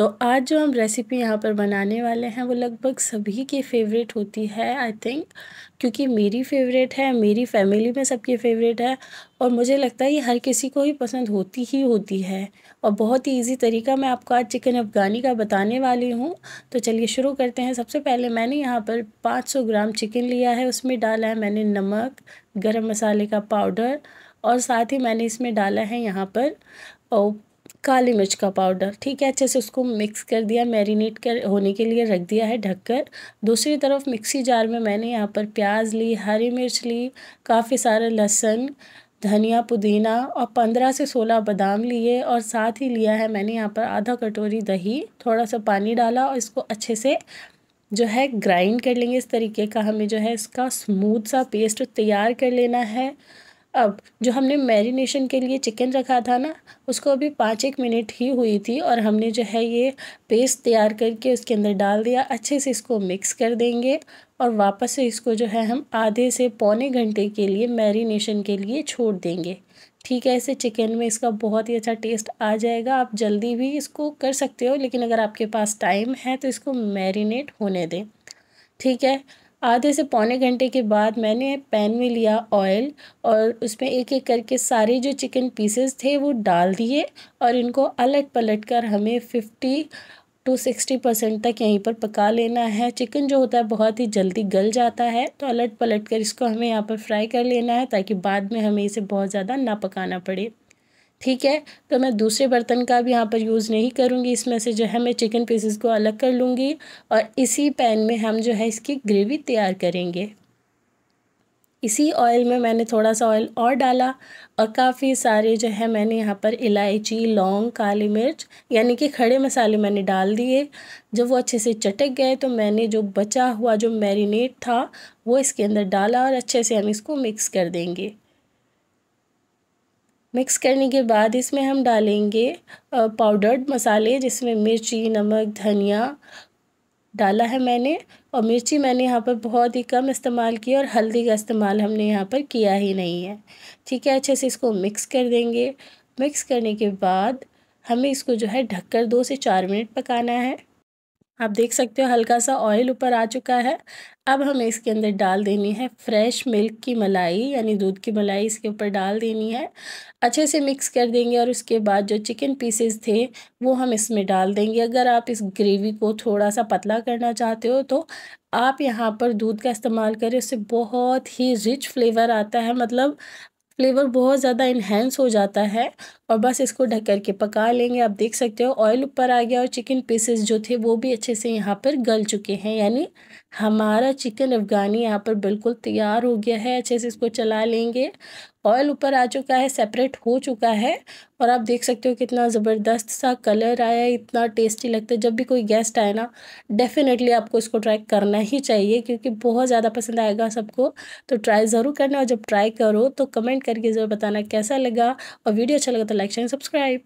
तो आज जो हम रेसिपी यहाँ पर बनाने वाले हैं वो लगभग सभी की फेवरेट होती है आई थिंक क्योंकि मेरी फेवरेट है मेरी फैमिली में सबकी फेवरेट है और मुझे लगता है ये हर किसी को ही पसंद होती ही होती है और बहुत ही ईजी तरीका मैं आपको आज चिकन अफ़गानी का बताने वाली हूँ तो चलिए शुरू करते हैं सबसे पहले मैंने यहाँ पर 500 ग्राम चिकन लिया है उसमें डाला है मैंने नमक गरम मसाले का पाउडर और साथ ही मैंने इसमें डाला है यहाँ पर काली मिर्च का पाउडर ठीक है अच्छे से उसको मिक्स कर दिया मैरिनेट कर होने के लिए रख दिया है ढककर दूसरी तरफ मिक्सी जार में मैंने यहाँ पर प्याज ली हरी मिर्च ली काफ़ी सारे लहसुन धनिया पुदीना और पंद्रह से सोलह बादाम लिए और साथ ही लिया है मैंने यहाँ पर आधा कटोरी दही थोड़ा सा पानी डाला और इसको अच्छे से जो है ग्राइंड कर लेंगे इस तरीके का हमें जो है इसका स्मूथ सा पेस्ट तैयार कर लेना है अब जो हमने मैरिनेशन के लिए चिकन रखा था ना उसको अभी पाँच एक मिनट ही हुई थी और हमने जो है ये पेस्ट तैयार करके उसके अंदर डाल दिया अच्छे से इसको मिक्स कर देंगे और वापस से इसको जो है हम आधे से पौने घंटे के लिए मैरिनेशन के लिए छोड़ देंगे ठीक है ऐसे चिकन में इसका बहुत ही अच्छा टेस्ट आ जाएगा आप जल्दी भी इसको कर सकते हो लेकिन अगर आपके पास टाइम है तो इसको मैरिनेट होने दें ठीक है आधे से पौने घंटे के बाद मैंने पैन में लिया ऑयल और उसमें एक एक करके सारे जो चिकन पीसेस थे वो डाल दिए और इनको अलट पलट कर हमें फिफ्टी टू सिक्सटी परसेंट तक यहीं पर पका लेना है चिकन जो होता है बहुत ही जल्दी गल जाता है तो अलट पलट कर इसको हमें यहाँ पर फ्राई कर लेना है ताकि बाद में हमें इसे बहुत ज़्यादा ना पकाना पड़े ठीक है तो मैं दूसरे बर्तन का भी यहाँ पर यूज़ नहीं करूँगी इसमें से जो है मैं चिकन पीसेस को अलग कर लूँगी और इसी पैन में हम जो है इसकी ग्रेवी तैयार करेंगे इसी ऑयल में मैंने थोड़ा सा ऑयल और डाला और काफ़ी सारे जो है मैंने यहाँ पर इलायची लौंग काली मिर्च यानी कि खड़े मसाले मैंने डाल दिए जब वो अच्छे से चटक गए तो मैंने जो बचा हुआ जो मैरिनेट था वो इसके अंदर डाला और अच्छे से हम इसको मिक्स कर देंगे मिक्स करने के बाद इसमें हम डालेंगे पाउडर्ड मसाले जिसमें मिर्ची नमक धनिया डाला है मैंने और मिर्ची मैंने यहाँ पर बहुत ही कम इस्तेमाल किया और हल्दी का इस्तेमाल हमने यहाँ पर किया ही नहीं है ठीक है अच्छे से इसको मिक्स कर देंगे मिक्स करने के बाद हमें इसको जो है ढककर दो से चार मिनट पकाना है आप देख सकते हो हल्का सा ऑयल ऊपर आ चुका है अब हमें इसके अंदर डाल देनी है फ्रेश मिल्क की मलाई यानी दूध की मलाई इसके ऊपर डाल देनी है अच्छे से मिक्स कर देंगे और उसके बाद जो चिकन पीसेस थे वो हम इसमें डाल देंगे अगर आप इस ग्रेवी को थोड़ा सा पतला करना चाहते हो तो आप यहाँ पर दूध का इस्तेमाल करें उससे बहुत ही रिच फ्लेवर आता है मतलब फ्लेवर बहुत ज़्यादा इन्हेंस हो जाता है और बस इसको ढक कर के पका लेंगे आप देख सकते हो ऑयल ऊपर आ गया और चिकन पीसेस जो थे वो भी अच्छे से यहाँ पर गल चुके हैं यानी हमारा चिकन अफ़गानी यहाँ पर बिल्कुल तैयार हो गया है अच्छे से इसको चला लेंगे ऑयल ऊपर आ चुका है सेपरेट हो चुका है और आप देख सकते हो कितना ज़बरदस्त सा कलर आया है इतना टेस्टी लगता है जब भी कोई गेस्ट आए ना डेफिनेटली आपको इसको ट्राई करना ही चाहिए क्योंकि बहुत ज़्यादा पसंद आएगा सबको तो ट्राई ज़रूर करना और जब ट्राई करो तो कमेंट करके ज़रूर बताना कैसा लगा और वीडियो अच्छा लगा तो लाइक शेयर सब्सक्राइब